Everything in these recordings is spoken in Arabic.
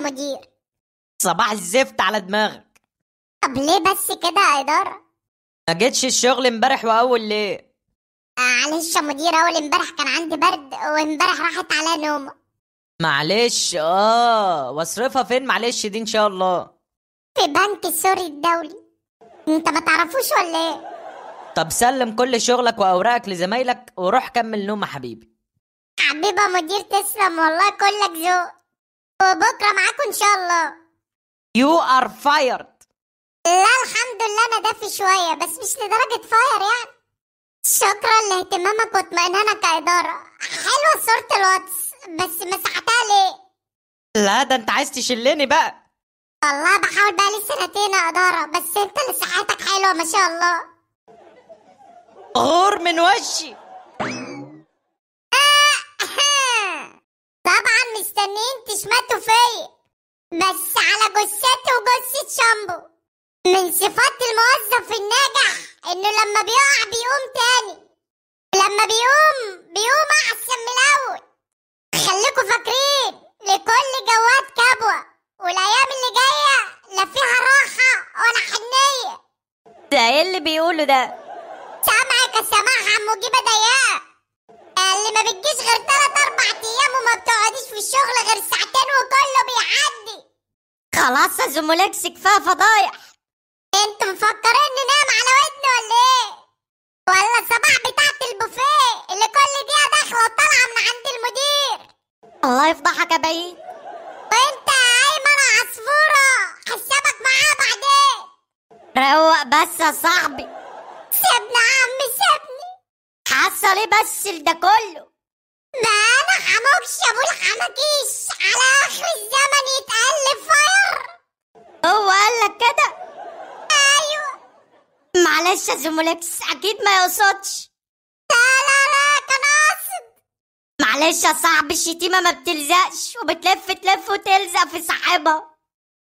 مدير صباح الزفت على دماغك طب ليه بس كده يا إدارة؟ ما جيتش الشغل امبارح وأول ليه؟ آه، معلش يا مدير أول امبارح كان عندي برد وامبارح راحت عليا نومة معلش اه واصرفها فين معلش دي ان شاء الله في بنك السوري الدولي انت ما تعرفوش ولا ايه طب سلم كل شغلك واوراقك لزمايلك وروح كمل نوم حبيبي حبيبه مدير تسلم والله كلك ذوق وبكره معاكم ان شاء الله You are fired لا الحمد لله انا دافي شويه بس مش لدرجه فاير يعني شكرا لاهتمامك واطمئنانك كاداره حلوه صوره الواتس بس مسحتها ليه لا ده انت عايز تشلني بقى والله بحاول بقى لي سنتين يا إدارة بس أنت اللي صحتك حلوة ما شاء الله غور من وشي جنبه من صفات الموظف الناجح انه لما بيقع بيقوم تاني لما بيقوم بيقوم احسن من الاول خليكوا فاكرين لكل جواد كبوة والايام اللي جاية لا فيها راحة ولا حنية ده ايه اللي بيقوله ده سامعك السماح عمو جيب لازم ولكس كفايه فضايح انت مفكر اني نام على ودني ولا ايه ولا الصباح بتاعت البوفيه اللي كل دقيقه داخله وطالعه من عند المدير الله يفضحك يا بيه وانت يا ايمن عصفوره حسابك معاه بعدين روق بس يا صاحبي سيبني يا عم سيبني حصل ايه بس لده كله ما انا حموكش يا ابو الحماكيش على اخر الزمن يتقلب فاير هو قال لك كده ايوه معلش يا زومولكس اكيد ما يقصدش لا لا لا كان قاصد معلش يا صاحبي الشتيمه ما بتلزقش وبتلف تلف وتلزق في صاحبها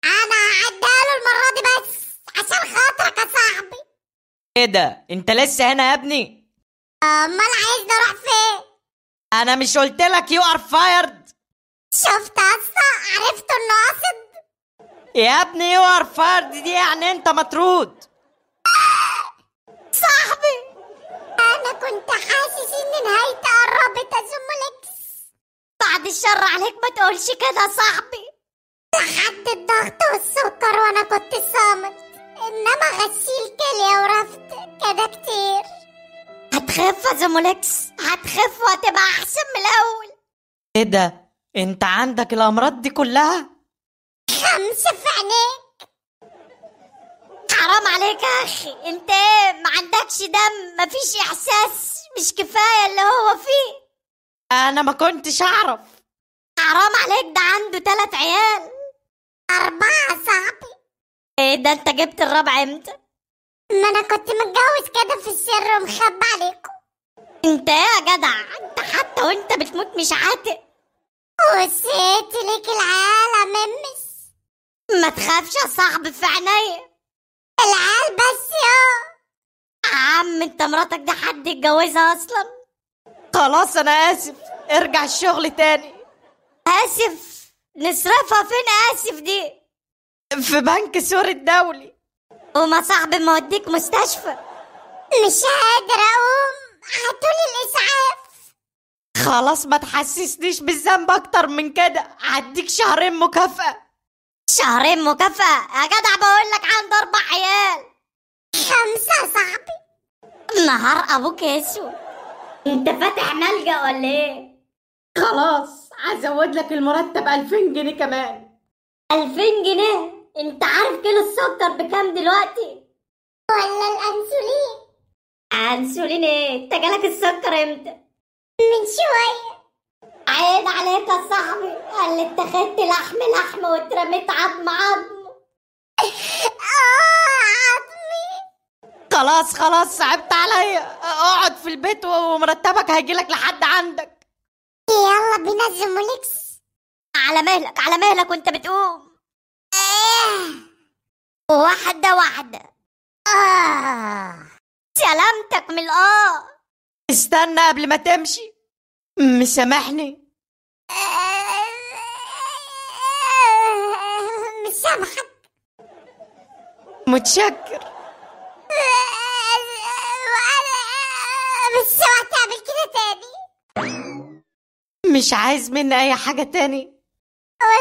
انا هعدها له المره دي بس عشان خاطرك يا صاحبي ايه ده انت لسه هنا يا ابني امال عايزني اروح فين انا مش قلت لك يو ار فايرد شفت اصلا عرفت انه قاصد يا ابني يو ار فرد دي يعني انت مطرود صاحبي انا كنت حاسس ان نهايتي قربت ازملكس بعد الشر عليك ما تقولش كده صاحبي لحد الضغط والسكر وانا كنت صامت انما غسيل كلية ورفض كده كتير هتخف يا زمولكس هتخف وهتبقى احسن من الاول ايه ده انت عندك الامراض دي كلها سف عينيك حرام عليك يا اخي انت ما عندكش دم ما فيش احساس مش كفايه اللي هو فيه انا ما كنتش اعرف حرام عليك ده عنده تلات عيال اربعه صاحبي ايه ده انت جبت الرابع امتى ما انا كنت متجوز كده في السر ومخبى عليكم انت يا جدع انت حتى وانت بتموت مش عاتق وصيت قفشه صاحبي في عينيا العيال بس يا عم انت مراتك ده حد يتجوزها اصلا خلاص انا اسف ارجع الشغل تاني اسف نصرفها فين اسف دي في بنك سور الدولي وما صاحبي ما اوديك مستشفى مش قادر اقوم هاتولي الاسعاف خلاص ما تحسسنيش بالذنب اكتر من كده هديك شهرين مكافأة شهرين مكافأة يا جدع بقول لك عندي أربع عيال خمسة صاحبي نهار أبوك اسود أنت فاتح ملجأ ولا إيه؟ خلاص هزود لك المرتب 2000 جنيه كمان 2000 جنيه أنت عارف كيلو السكر بكام دلوقتي؟ ولا الأنسولين أنسولين إيه؟ أنت جالك السكر إمتى؟ من شوية عيب عليك يا صاحبي قال لي انت لحم لحم واترميت عظم عظم اه عظمي خلاص خلاص صعبت عليا اقعد في البيت ومرتبك هيجيلك لحد عندك يلا بينا الزموليكس على مهلك على مهلك وانت بتقوم آه. واحدة واحدة آه. سلامتك من الآه استنى قبل ما تمشي مسامحني مش متشكر مش سوا تعمل كده تاني مش عايز مني اي حاجة تاني قول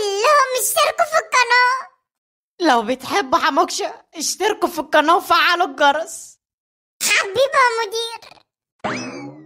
لهم اشتركوا في القناة لو بتحبوا حموكشة اشتركوا في القناة وفعلوا الجرس حبيبها مدير